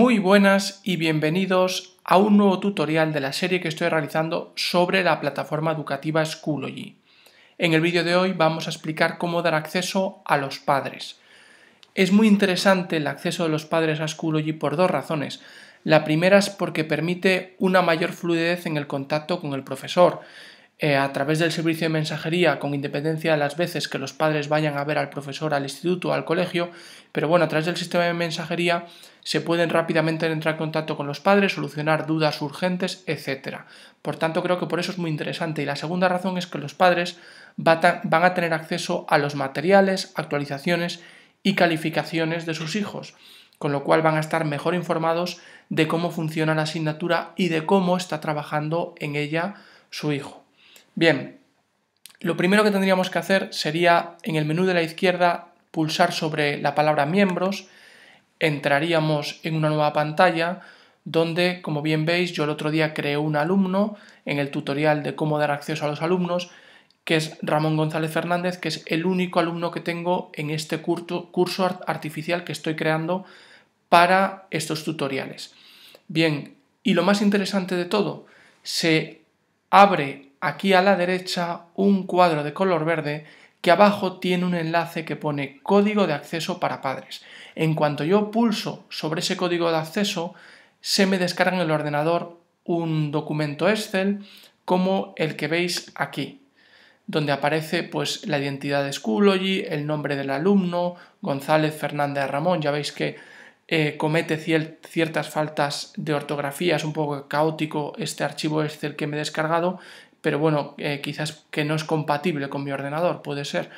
Muy buenas y bienvenidos a un nuevo tutorial de la serie que estoy realizando sobre la plataforma educativa Schoology. En el vídeo de hoy vamos a explicar cómo dar acceso a los padres. Es muy interesante el acceso de los padres a Schoology por dos razones. La primera es porque permite una mayor fluidez en el contacto con el profesor eh, a través del servicio de mensajería, con independencia de las veces que los padres vayan a ver al profesor, al instituto, al colegio, pero bueno, a través del sistema de mensajería se pueden rápidamente entrar en contacto con los padres, solucionar dudas urgentes, etc. Por tanto, creo que por eso es muy interesante. Y la segunda razón es que los padres van a tener acceso a los materiales, actualizaciones y calificaciones de sus hijos, con lo cual van a estar mejor informados de cómo funciona la asignatura y de cómo está trabajando en ella su hijo. Bien, lo primero que tendríamos que hacer sería en el menú de la izquierda pulsar sobre la palabra miembros, entraríamos en una nueva pantalla donde, como bien veis, yo el otro día creé un alumno en el tutorial de cómo dar acceso a los alumnos, que es Ramón González Fernández, que es el único alumno que tengo en este curso artificial que estoy creando para estos tutoriales. Bien, y lo más interesante de todo, se abre aquí a la derecha un cuadro de color verde que abajo tiene un enlace que pone código de acceso para padres. En cuanto yo pulso sobre ese código de acceso, se me descarga en el ordenador un documento Excel como el que veis aquí, donde aparece pues la identidad de Schoology, el nombre del alumno, González Fernández Ramón, ya veis que eh, comete ciertas faltas de ortografía, es un poco caótico este archivo Excel que me he descargado pero bueno, eh, quizás que no es compatible con mi ordenador, puede ser.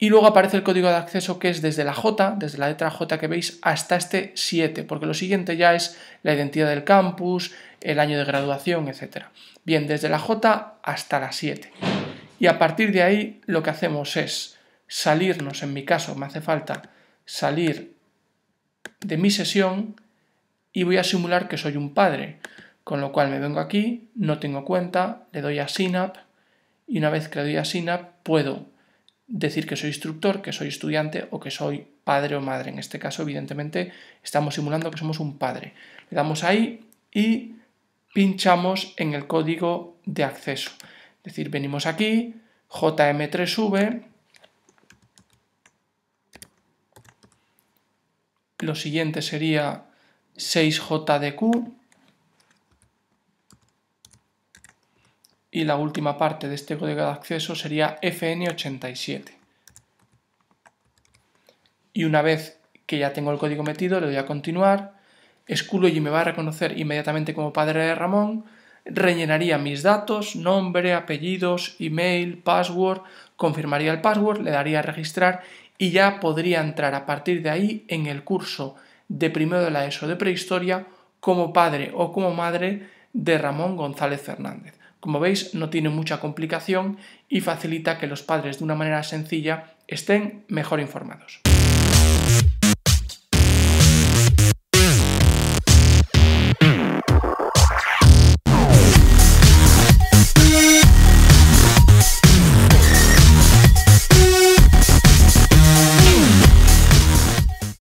Y luego aparece el código de acceso que es desde la J, desde la letra J que veis, hasta este 7, porque lo siguiente ya es la identidad del campus, el año de graduación, etc. Bien, desde la J hasta la 7. Y a partir de ahí lo que hacemos es salirnos, en mi caso me hace falta salir de mi sesión y voy a simular que soy un padre. Con lo cual me vengo aquí, no tengo cuenta, le doy a Synap y una vez que le doy a Synap puedo decir que soy instructor, que soy estudiante o que soy padre o madre. En este caso, evidentemente, estamos simulando que somos un padre. Le damos ahí y pinchamos en el código de acceso. Es decir, venimos aquí, JM3V, lo siguiente sería 6JDQ, y la última parte de este código de acceso sería FN87. Y una vez que ya tengo el código metido, le doy a continuar, y me va a reconocer inmediatamente como padre de Ramón, rellenaría mis datos, nombre, apellidos, email, password, confirmaría el password, le daría a registrar y ya podría entrar a partir de ahí en el curso de primero de la ESO de prehistoria como padre o como madre de Ramón González Fernández. Como veis, no tiene mucha complicación y facilita que los padres de una manera sencilla estén mejor informados.